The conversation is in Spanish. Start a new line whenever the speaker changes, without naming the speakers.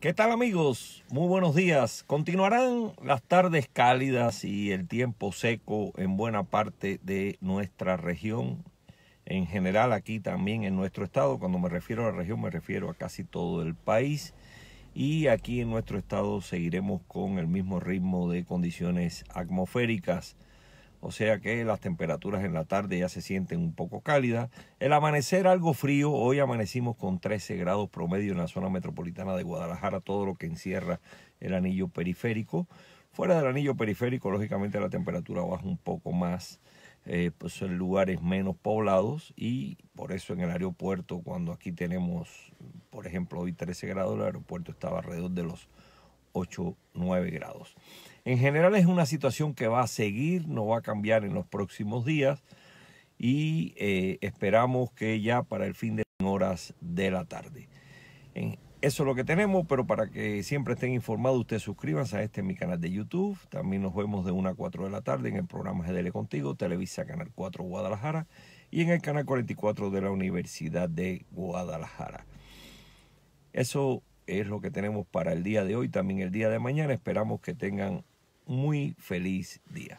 ¿Qué tal amigos? Muy buenos días. Continuarán las tardes cálidas y el tiempo seco en buena parte de nuestra región. En general aquí también en nuestro estado, cuando me refiero a la región me refiero a casi todo el país. Y aquí en nuestro estado seguiremos con el mismo ritmo de condiciones atmosféricas o sea que las temperaturas en la tarde ya se sienten un poco cálidas. El amanecer algo frío, hoy amanecimos con 13 grados promedio en la zona metropolitana de Guadalajara, todo lo que encierra el anillo periférico. Fuera del anillo periférico, lógicamente la temperatura baja un poco más, eh, pues en lugares menos poblados y por eso en el aeropuerto, cuando aquí tenemos, por ejemplo, hoy 13 grados, el aeropuerto estaba alrededor de los 8-9 grados. En general es una situación que va a seguir, no va a cambiar en los próximos días y eh, esperamos que ya para el fin de horas de la tarde. eso es lo que tenemos, pero para que siempre estén informados, ustedes suscríbanse a este mi canal de YouTube. También nos vemos de 1 a 4 de la tarde en el programa GDL Contigo, Televisa Canal 4 Guadalajara y en el canal 44 de la Universidad de Guadalajara. Eso es lo que tenemos para el día de hoy, también el día de mañana. Esperamos que tengan muy feliz día.